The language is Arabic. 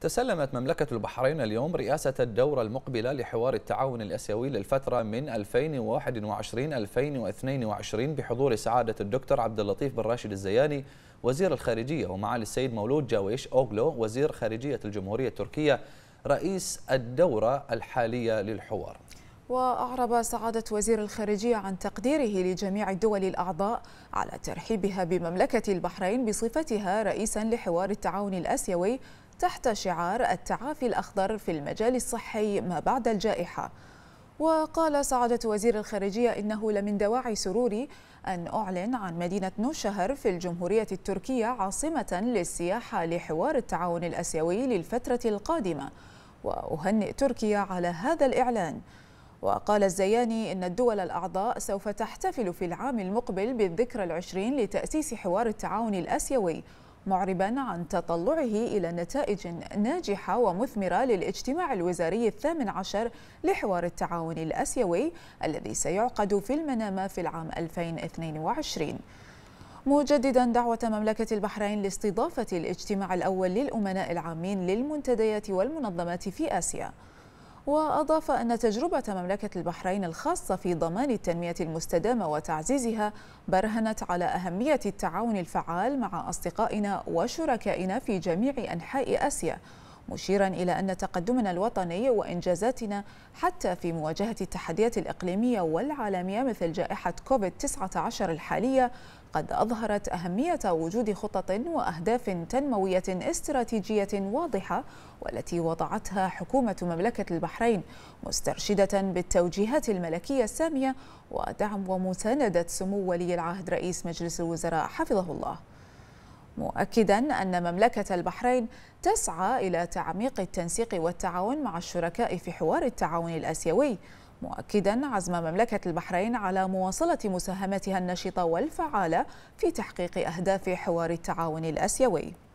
تسلمت مملكة البحرين اليوم رئاسة الدورة المقبلة لحوار التعاون الأسيوي للفترة من 2021-2022 بحضور سعادة الدكتور عبد اللطيف بن راشد الزياني وزير الخارجية ومعالي السيد مولود جاويش أوغلو وزير خارجية الجمهورية التركية رئيس الدورة الحالية للحوار وأعرب سعادة وزير الخارجية عن تقديره لجميع الدول الأعضاء على ترحيبها بمملكة البحرين بصفتها رئيسا لحوار التعاون الآسيوي تحت شعار التعافي الأخضر في المجال الصحي ما بعد الجائحة وقال سعادة وزير الخارجية إنه لمن دواعي سروري أن أعلن عن مدينة نوشهر في الجمهورية التركية عاصمة للسياحة لحوار التعاون الأسيوي للفترة القادمة وأهنئ تركيا على هذا الإعلان وقال الزياني إن الدول الأعضاء سوف تحتفل في العام المقبل بالذكرى العشرين لتأسيس حوار التعاون الأسيوي معربا عن تطلعه إلى نتائج ناجحة ومثمرة للاجتماع الوزاري الثامن عشر لحوار التعاون الأسيوي الذي سيعقد في المنامة في العام 2022 مجددا دعوة مملكة البحرين لاستضافة الاجتماع الأول للأمناء العامين للمنتديات والمنظمات في آسيا وأضاف أن تجربة مملكة البحرين الخاصة في ضمان التنمية المستدامة وتعزيزها برهنت على أهمية التعاون الفعال مع أصدقائنا وشركائنا في جميع أنحاء آسيا مشيرا إلى أن تقدمنا الوطني وإنجازاتنا حتى في مواجهة التحديات الإقليمية والعالمية مثل جائحة كوفيد-19 الحالية قد أظهرت أهمية وجود خطط وأهداف تنموية استراتيجية واضحة والتي وضعتها حكومة مملكة البحرين مسترشدة بالتوجيهات الملكية السامية ودعم ومساندة سمو ولي العهد رئيس مجلس الوزراء حفظه الله مؤكدا أن مملكة البحرين تسعى إلى تعميق التنسيق والتعاون مع الشركاء في حوار التعاون الآسيوي مؤكدا عزم مملكة البحرين على مواصلة مساهمتها النشطة والفعالة في تحقيق أهداف حوار التعاون الآسيوي